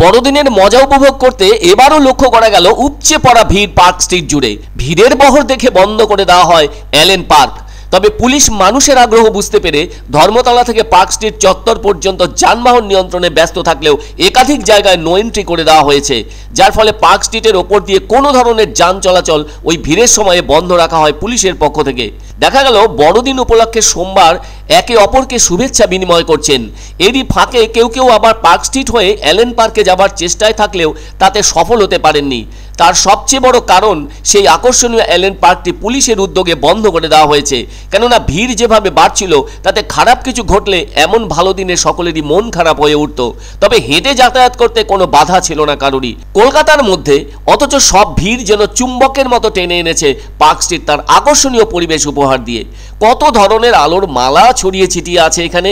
বড়দিনের মজা উপভোগ করতে এবারও লক্ষ্য করা গেল উপচে পড়া ভিড় পার্ক স্ট্রিট জুড়ে ভিড়ের বহর দেখে বন্ধ করে দেওয়া হয় অ্যালেন পার্ক তবে পুলিশ মানুষের আগ্রহ বুঝতে পেরে ধর্মতলা থেকে পার্ক স্ট্রিট চত্বর পর্যন্ত যানবাহন নিয়ন্ত্রণে ব্যস্ত থাকলেও একাধিক জায়গায় নো এন্ট্রি করে দেওয়া হয়েছে যার ফলে পার্ক স্ট্রিটের ওপর দিয়ে কোনো ধরনের যান চলাচল ওই ভিড়ের সময়ে বন্ধ রাখা হয় পুলিশের পক্ষ থেকে দেখা গেল বড়দিন উপলক্ষে সোমবার একে অপরকে শুভেচ্ছা বিনিময় করছেন এরই ফাঁকে কেউ কেউ আবার পার্ক স্ট্রিট হয়ে অ্যালেন পার্কে যাবার চেষ্টায় থাকলেও তাতে সফল হতে পারেননি তার সবচেয়ে বড় কারণ সেই আকর্ষণীয় অ্যালেন পার্কটি পুলিশের উদ্যোগে বন্ধ করে দেওয়া হয়েছে কেননা ভিড় যেভাবে বাড়ছিল তাতে খারাপ কিছু ঘটলে এমন ভালো দিনে সকলেরই মন খারাপ হয়ে উঠত তবে হেঁটে যাতায়াত করতে কোনো বাধা ছিল না কারোরই কলকাতার মধ্যে অথচ সব ভিড় যেন চুম্বকের মতো টেনে এনেছে পার্ক স্ট্রিট তার আকর্ষণীয় পরিবেশ উপহার দিয়ে কত ধরনের আলোর মালা ছড়িয়ে ছিটিয়ে আছে এখানে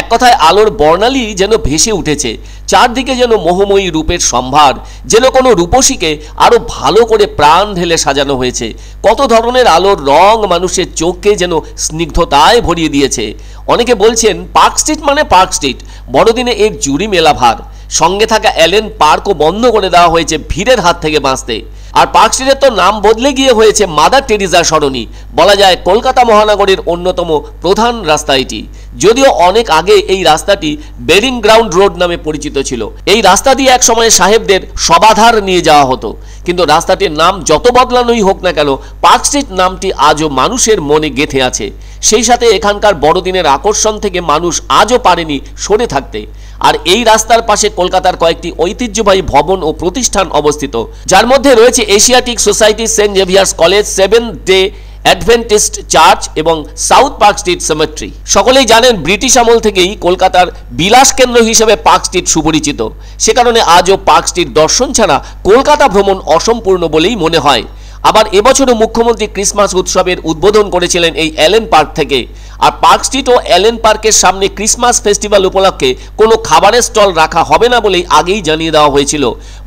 এক কথায় আলোর বর্ণালী যেন ভেসে উঠেছে চারদিকে যেন মোহময়ী রূপের সম্ভার যেন কোনো রূপসীকে আরও ভালো করে প্রাণ ঢেলে সাজানো হয়েছে কত ধরনের আলোর রং মানুষের চোখকে যেন স্নিগ্ধতায় ভরিয়ে দিয়েছে অনেকে বলছেন পার্ক স্ট্রিট মানে পার্ক স্ট্রিট বড়দিনে এর জুড়ি মেলা ভার সঙ্গে থাকা অ্যালেন পার্কও বন্ধ করে দেওয়া হয়েছে ভিড়ের হাত থেকে বাঁচতে আর পার্ক স্ট্রিটের তো নাম বদলে গিয়ে হয়েছে মাদার টেরিজা সরণি বলা যায় কলকাতা মহানগরীর অন্যতম প্রধান রাস্তা এটি যদিও অনেক আগে এই রাস্তাটি বেরিং গ্রাউন্ড রোড নামে পরিচিত ছিল এই রাস্তা দিয়ে একসময় সাহেবদের সবাধার নিয়ে যাওয়া হতো কিন্তু রাস্তাটির নাম যত বদলানোই হোক না কেন পার্ক স্ট্রিট নামটি আজও মানুষের মনে গেঁথে আছে সেই সাথে এখানকার বড়দিনের আকর্ষণ থেকে মানুষ আজও পারেনি সরে থাকতে আর এই রাস্তার পাশে কলকাতার কয়েকটি ঐতিহ্যবাহী ভবন ও প্রতিষ্ঠান অবস্থিত যার মধ্যে রয়েছে Asiatic society saint Xavier's college seven day Adventist church এবং সাউথ পার্ক স্ট্রিট সেমেট্রি সকলেই জানেন ব্রিটিশ আমল থেকেই কলকাতার বিলাস কেন্দ্র হিসেবে পার্ক স্ট্রিট সুপরিচিত সে কারণে আজও পার্ক স্ট্রিট দর্শন ছাড়া কলকাতা ভ্রমণ অসম্পূর্ণ বলেই মনে হয় আবার এবছরও মুখ্যমন্ত্রী ক্রিসমাস উৎসবের উদ্বোধন করেছিলেন এই অ্যালেন পার্ক থেকে আর পার্ক স্ট্রিট ও অ্যালেন পার্কের সামনে ক্রিসমাস ফেস্টিভ্যাল উপলক্ষে কোনো খাবারের স্টল রাখা হবে না বলেই আগেই জানিয়ে দেওয়া হয়েছিল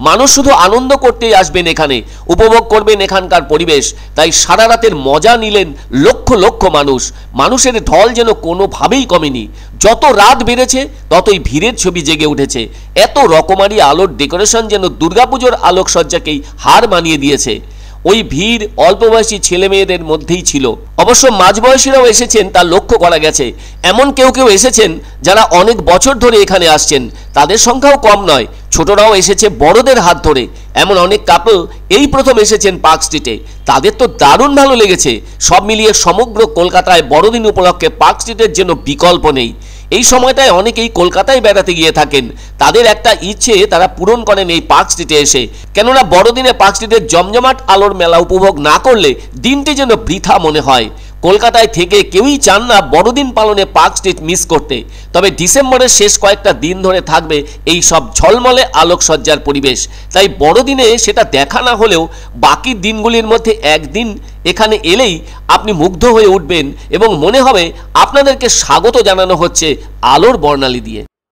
মানুষ শুধু আনন্দ করতেই আসবেন এখানে উপভোগ করবেন এখানকার পরিবেশ তাই সারা রাতের মজা নিলেন লক্ষ লক্ষ মানুষ মানুষের ঢল যেন কোনোভাবেই কমেনি যত রাত বেড়েছে ততই ভিড়ের ছবি জেগে উঠেছে এত রকমারি আলোর ডেকোরেশন যেন দুর্গাপুজোর আলোকসজ্জাকেই হার মানিয়ে দিয়েছে ওই ভিড় অল্পবয়সী ছেলে মেয়েদের মধ্যেই ছিল অবশ্য মাঝবয়সীরাও এসেছেন তা লক্ষ্য করা গেছে এমন কেউ কেউ এসেছেন যারা অনেক বছর ধরে এখানে আসছেন তাদের সংখ্যাও কম নয় ছোটরাও এসেছে বড়দের হাত ধরে এমন অনেক কাপল এই প্রথম এসেছেন পার্ক স্ট্রিটে তাদের তো দারুণ ভালো লেগেছে সব মিলিয়ে সমগ্র কলকাতায় বড়দিন উপলক্ষে পার্ক স্ট্রিটের জন্য বিকল্প নেই এই সময়টায় অনেকেই কলকাতায় বেড়াতে গিয়ে থাকেন তাদের একটা ইচ্ছে তারা পূরণ করেন এই পার্ক স্ট্রিটে এসে কেননা বড়দিনে পার্ক স্ট্রিটের জমজমাট আলোর মেলা উপভোগ না করলে দিনটি যেন বৃথা মনে হয় কলকাতায় থেকে কেউই চান না বড়দিন পালনে পার্ক স্ট্রিট মিস করতে তবে ডিসেম্বরের শেষ কয়েকটা দিন ধরে থাকবে এই সব ঝলমলে আলোকসজ্জার পরিবেশ তাই বড়দিনে সেটা দেখা না হলেও বাকি দিনগুলির মধ্যে একদিন এখানে এলেই আপনি মুগ্ধ হয়ে উঠবেন এবং মনে হবে আপনাদেরকে স্বাগত জানানো হচ্ছে আলোর বর্ণালী দিয়ে